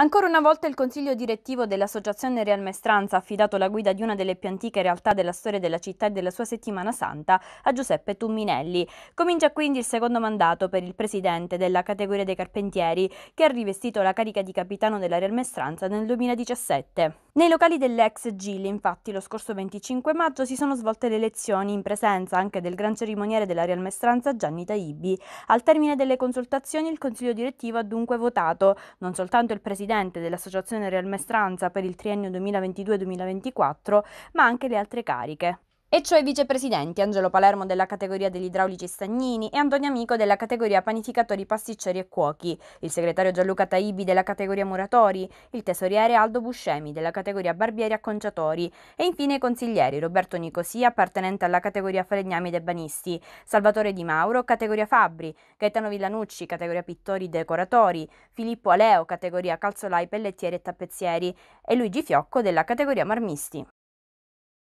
Ancora una volta il consiglio direttivo dell'Associazione Real Mestranza ha affidato la guida di una delle più antiche realtà della storia della città e della sua settimana santa a Giuseppe Tumminelli. Comincia quindi il secondo mandato per il presidente della categoria dei carpentieri che ha rivestito la carica di capitano della Real Mestranza nel 2017. Nei locali dell'ex Gili, infatti, lo scorso 25 maggio si sono svolte le elezioni in presenza anche del gran cerimoniere della Real Mestranza Gianni Taibbi. Al termine delle consultazioni il consiglio direttivo ha dunque votato non soltanto il presidente presidente dell'Associazione Real Mestranza per il triennio 2022-2024, ma anche le altre cariche e cioè i vicepresidenti Angelo Palermo della categoria degli idraulici stagnini e Antonio Amico della categoria panificatori, pasticceri e cuochi, il segretario Gianluca Taibi della categoria muratori, il tesoriere Aldo Buscemi della categoria barbieri acconciatori e infine i consiglieri Roberto Nicosia appartenente alla categoria falegnami ed ebanisti, Salvatore Di Mauro categoria fabbri, Gaetano Villanucci categoria pittori e decoratori, Filippo Aleo categoria calzolai, pellettieri e tappezzieri e Luigi Fiocco della categoria marmisti.